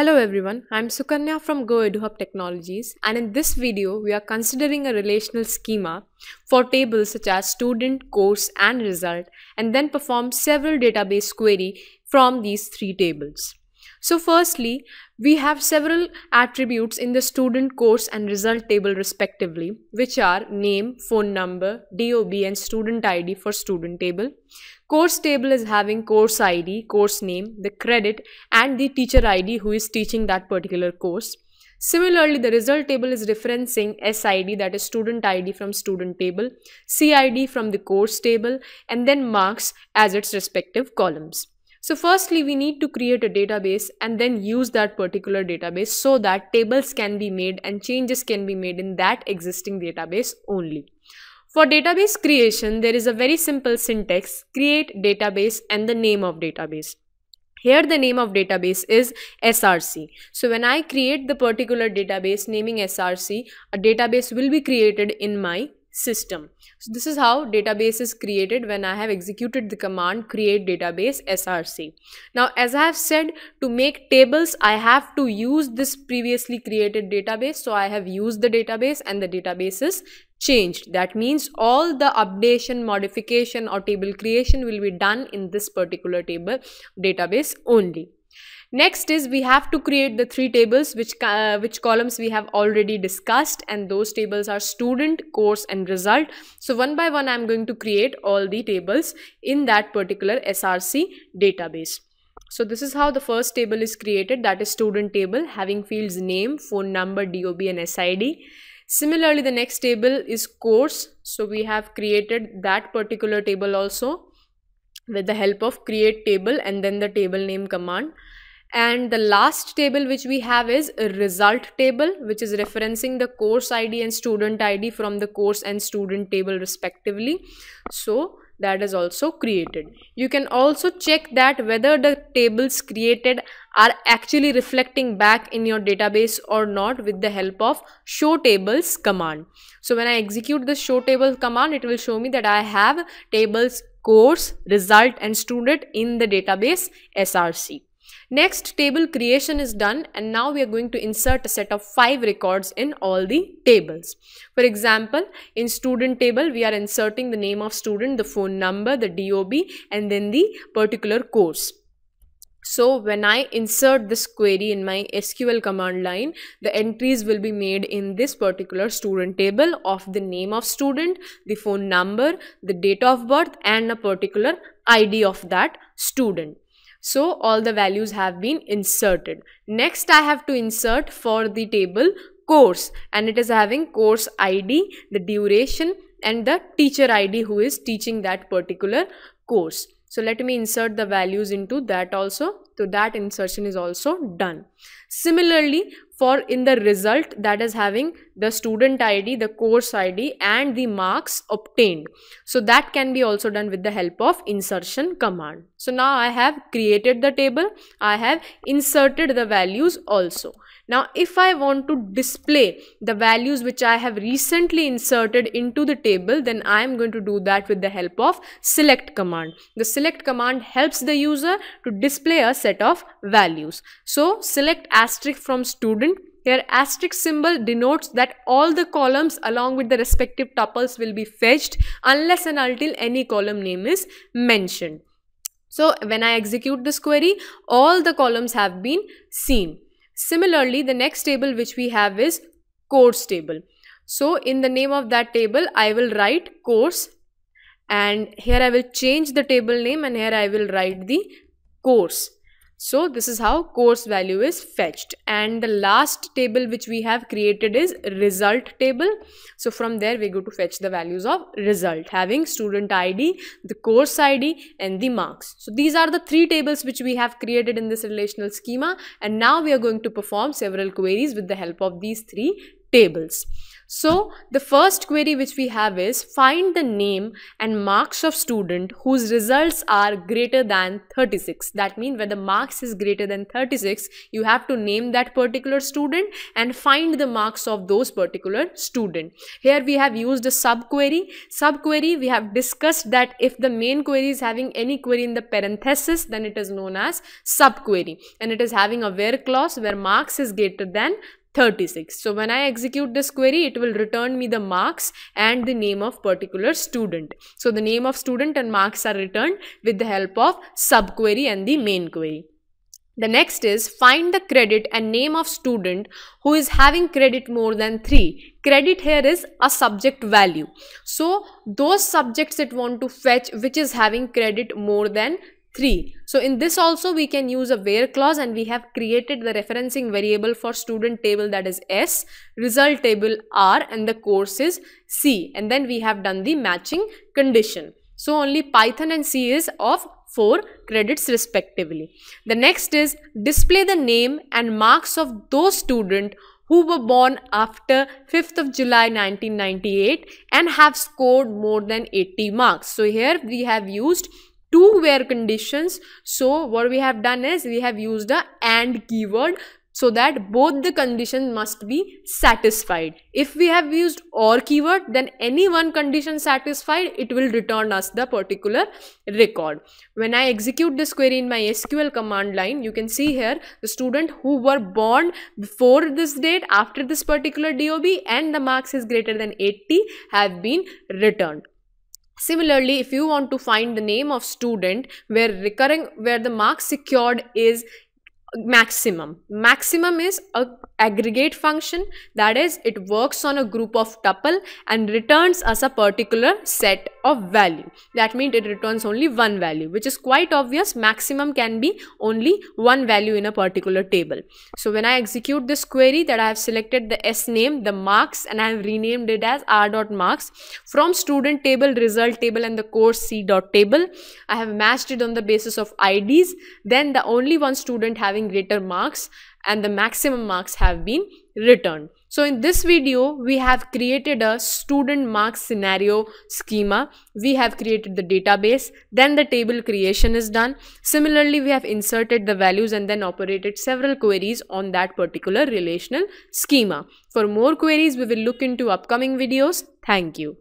Hello everyone, I'm Sukanya from GoEduHub Technologies and in this video we are considering a relational schema for tables such as student, course and result and then perform several database query from these three tables. So firstly, we have several attributes in the student course and result table respectively, which are name, phone number, DOB and student ID for student table. Course table is having course ID, course name, the credit and the teacher ID who is teaching that particular course. Similarly, the result table is referencing SID that is student ID from student table, CID from the course table and then marks as its respective columns. So firstly, we need to create a database and then use that particular database so that tables can be made and changes can be made in that existing database only. For database creation, there is a very simple syntax, create database and the name of database. Here the name of database is SRC. So when I create the particular database naming SRC, a database will be created in my system. So this is how database is created when I have executed the command create database src. Now as I have said to make tables I have to use this previously created database so I have used the database and the database is changed. That means all the updation, modification or table creation will be done in this particular table database only. Next is we have to create the three tables which, uh, which columns we have already discussed and those tables are student, course and result. So one by one I'm going to create all the tables in that particular SRC database. So this is how the first table is created that is student table having fields name, phone number, DOB and SID. Similarly the next table is course. So we have created that particular table also with the help of create table and then the table name command and the last table which we have is result table which is referencing the course id and student id from the course and student table respectively so that is also created you can also check that whether the tables created are actually reflecting back in your database or not with the help of show tables command so when i execute the show table command it will show me that i have tables course result and student in the database src Next table creation is done and now we are going to insert a set of five records in all the tables. For example, in student table we are inserting the name of student, the phone number, the DOB and then the particular course. So when I insert this query in my SQL command line, the entries will be made in this particular student table of the name of student, the phone number, the date of birth and a particular ID of that student. So all the values have been inserted. Next I have to insert for the table course and it is having course ID, the duration and the teacher ID who is teaching that particular course. So let me insert the values into that also. So that insertion is also done. Similarly, for in the result that is having the student ID, the course ID and the marks obtained. So that can be also done with the help of insertion command. So now I have created the table. I have inserted the values also. Now if I want to display the values which I have recently inserted into the table then I am going to do that with the help of select command. The select command helps the user to display a set of values. So select asterisk from student here asterisk symbol denotes that all the columns along with the respective tuples will be fetched unless and until any column name is mentioned. So when I execute this query, all the columns have been seen. Similarly, the next table which we have is course table. So in the name of that table, I will write course and here I will change the table name and here I will write the course. So this is how course value is fetched. And the last table which we have created is result table. So from there we go to fetch the values of result having student ID, the course ID and the marks. So these are the three tables which we have created in this relational schema. And now we are going to perform several queries with the help of these three tables. So the first query which we have is find the name and marks of student whose results are greater than 36. That means when the marks is greater than 36, you have to name that particular student and find the marks of those particular student. Here we have used a subquery. Subquery we have discussed that if the main query is having any query in the parenthesis then it is known as subquery and it is having a where clause where marks is greater than 36. So when I execute this query, it will return me the marks and the name of particular student. So the name of student and marks are returned with the help of subquery and the main query. The next is find the credit and name of student who is having credit more than 3. Credit here is a subject value. So those subjects it want to fetch which is having credit more than 3. So in this also we can use a where clause and we have created the referencing variable for student table that is S, result table R and the course is C and then we have done the matching condition. So only Python and C is of 4 credits respectively. The next is display the name and marks of those student who were born after 5th of July 1998 and have scored more than 80 marks. So here we have used two where conditions so what we have done is we have used a and keyword so that both the conditions must be satisfied. If we have used OR keyword, then any one condition satisfied, it will return us the particular record. When I execute this query in my SQL command line, you can see here the student who were born before this date, after this particular DOB and the marks is greater than 80 have been returned. Similarly, if you want to find the name of student where recurring where the mark secured is maximum maximum is a aggregate function that is it works on a group of tuple and returns us a particular set of value that means it returns only one value which is quite obvious maximum can be only one value in a particular table so when i execute this query that i have selected the s name the marks and i have renamed it as r dot marks from student table result table and the course c dot table i have matched it on the basis of ids then the only one student having having greater marks and the maximum marks have been returned. So in this video, we have created a student mark scenario schema. We have created the database, then the table creation is done. Similarly, we have inserted the values and then operated several queries on that particular relational schema. For more queries, we will look into upcoming videos. Thank you.